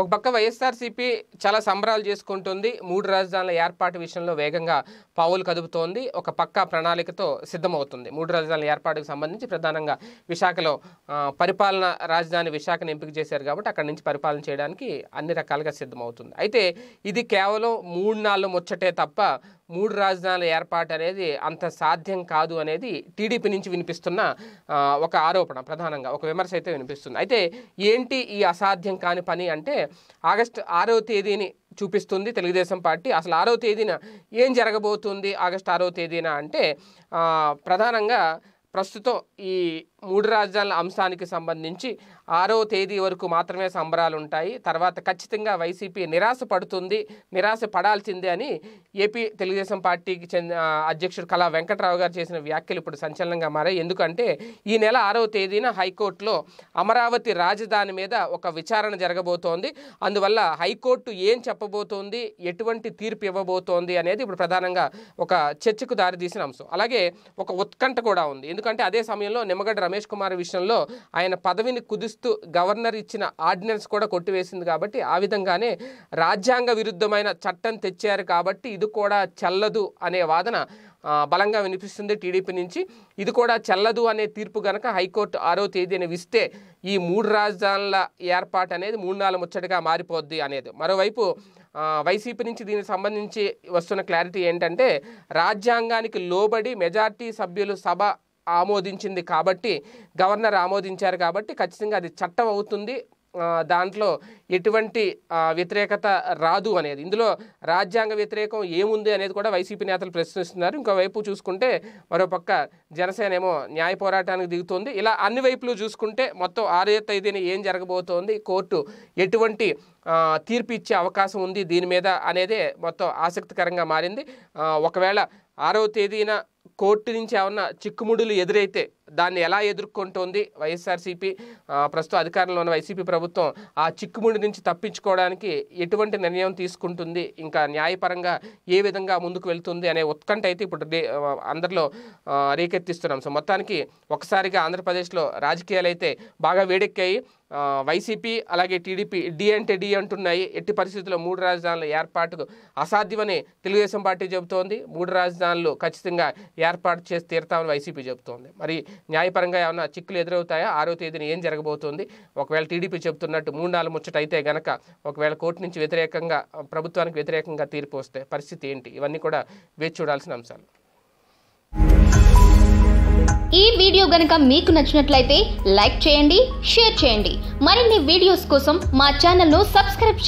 ఒక పక్క వైఎస్ఆర్సీపీ చాలా సంబరాలు చేసుకుంటుంది మూడు రాజధానుల ఏర్పాటు విషయంలో వేగంగా పావులు కదుపుతోంది ఒక పక్క ప్రణాళికతో సిద్ధమవుతుంది మూడు రాజధానుల ఏర్పాటుకు సంబంధించి ప్రధానంగా విశాఖలో పరిపాలన రాజధాని విశాఖను ఎంపిక చేశారు కాబట్టి అక్కడి నుంచి పరిపాలన చేయడానికి అన్ని రకాలుగా సిద్ధమవుతుంది అయితే ఇది కేవలం మూడు నాలుగు ముచ్చటే తప్ప మూడు రాజధానుల ఏర్పాటు అనేది అంత సాధ్యం కాదు అనేది టీడీపీ నుంచి వినిపిస్తున్న ఒక ఆరోపణ ప్రధానంగా ఒక విమర్శ అయితే వినిపిస్తుంది అయితే ఏంటి ఈ అసాధ్యం కాని పని అంటే ఆగస్టు ఆరో తేదీని చూపిస్తుంది తెలుగుదేశం పార్టీ అసలు ఆరో తేదీన ఏం జరగబోతుంది ఆగస్టు ఆరో తేదీన అంటే ప్రధానంగా ప్రస్తుతం ఈ మూడు రాజధానుల అంశానికి సంబంధించి ఆరో తేదీ వరకు మాత్రమే సంబరాలు ఉంటాయి తర్వాత ఖచ్చితంగా వైసీపీ నిరాశ పడుతుంది నిరాశ పడాల్సిందే అని ఏపీ తెలుగుదేశం పార్టీకి చెందిన అధ్యక్షుడు కళా వెంకట్రావు గారు చేసిన వ్యాఖ్యలు ఇప్పుడు సంచలనంగా మారాయి ఎందుకంటే ఈ నెల ఆరో తేదీన హైకోర్టులో అమరావతి రాజధాని మీద ఒక విచారణ జరగబోతోంది అందువల్ల హైకోర్టు ఏం చెప్పబోతోంది ఎటువంటి తీర్పు ఇవ్వబోతోంది అనేది ఇప్పుడు ప్రధానంగా ఒక చర్చకు దారితీసిన అంశం అలాగే ఒక ఉత్కంఠ కూడా ఉంది ఎందుకంటే అదే సమయంలో నిమ్మగడ్డ రమేష్ కుమార్ విషయంలో ఆయన పదవిని కుదిస్తూ గవర్నర్ ఇచ్చిన ఆర్డినెన్స్ కూడా కొట్టివేసింది కాబట్టి ఆ విధంగానే రాజ్యాంగ విరుద్ధమైన చట్టం తెచ్చారు కాబట్టి ఇది కూడా చల్లదు అనే వాదన బలంగా వినిపిస్తుంది టీడీపీ నుంచి ఇది కూడా చల్లదు అనే తీర్పు గనక హైకోర్టు ఆరో తేదీని విస్తే ఈ మూడు రాజధానుల ఏర్పాటు అనేది మూడు నాలుగు ముచ్చటగా మారిపోద్ది అనేది మరోవైపు వైసీపీ నుంచి దీనికి సంబంధించి వస్తున్న క్లారిటీ ఏంటంటే రాజ్యాంగానికి లోబడి మెజార్టీ సభ్యులు సభ ఆమోదించింది కాబట్టి గవర్నర్ ఆమోదించారు కాబట్టి ఖచ్చితంగా అది చట్టం అవుతుంది దాంట్లో ఎటువంటి వ్యతిరేకత రాదు అనేది ఇందులో రాజ్యాంగ వ్యతిరేకం ఏముంది అనేది కూడా వైసీపీ నేతలు ప్రశ్నిస్తున్నారు ఇంకోవైపు చూసుకుంటే మరోపక్క జనసేన ఏమో న్యాయ పోరాటానికి దిగుతుంది ఇలా అన్ని వైపులు చూసుకుంటే మొత్తం ఆరో తేదీని ఏం జరగబోతోంది కోర్టు ఎటువంటి తీర్పు ఇచ్చే అవకాశం ఉంది దీని మీద అనేదే మొత్తం ఆసక్తికరంగా మారింది ఒకవేళ ఆరవ తేదీన కోర్టు నుంచి ఏమన్నా చిక్కుముడులు ఎదురైతే దాన్ని ఎలా ఎదుర్కొంటోంది వైఎస్ఆర్సీపీ ప్రస్తుతం అధికారంలో ఉన్న వైసీపీ ప్రభుత్వం ఆ చిక్కుముడి నుంచి తప్పించుకోవడానికి ఎటువంటి నిర్ణయం తీసుకుంటుంది ఇంకా న్యాయపరంగా ఏ విధంగా ముందుకు వెళ్తుంది అనే ఉత్కంఠ అయితే ఇప్పుడు అందరిలో రేకెత్తిస్తున్నాం సో మొత్తానికి ఒకసారిగా ఆంధ్రప్రదేశ్లో రాజకీయాలు అయితే బాగా వేడెక్కాయి వైసీపీ అలాగే టీడీపీ డి అంటే డి అంటున్నాయి ఎట్టి పరిస్థితుల్లో మూడు రాజధానుల ఏర్పాటుకు అసాధ్యమని తెలుగుదేశం పార్టీ చెబుతోంది మూడు రాజధానులు ఖచ్చితంగా ఏర్పాటు చేసి తీరుతామని వైసీపీ చెబుతోంది మరి న్యాయపరంగా ఏమైనా చిక్కులు ఎదురవుతాయా ఆరో తేదీన ఏం జరగబోతోంది ఒకవేళ టీడీపీ చెబుతున్నట్టు మూడు నాలుగు ముచ్చట అయితే గనక ఒకవేళ కోర్టు నుంచి వ్యతిరేకంగా ప్రభుత్వానికి వ్యతిరేకంగా తీర్పు వస్తే పరిస్థితి ఏంటి ఇవన్నీ కూడా వేచి చూడాల్సిన అంశాలు ఈ వీడియో గనుక మీకు నచ్చినట్లయితే లైక్ చేయండి షేర్ చేయండి మరిన్ని వీడియోస్ కోసం మా ఛానల్ను సబ్స్క్రైబ్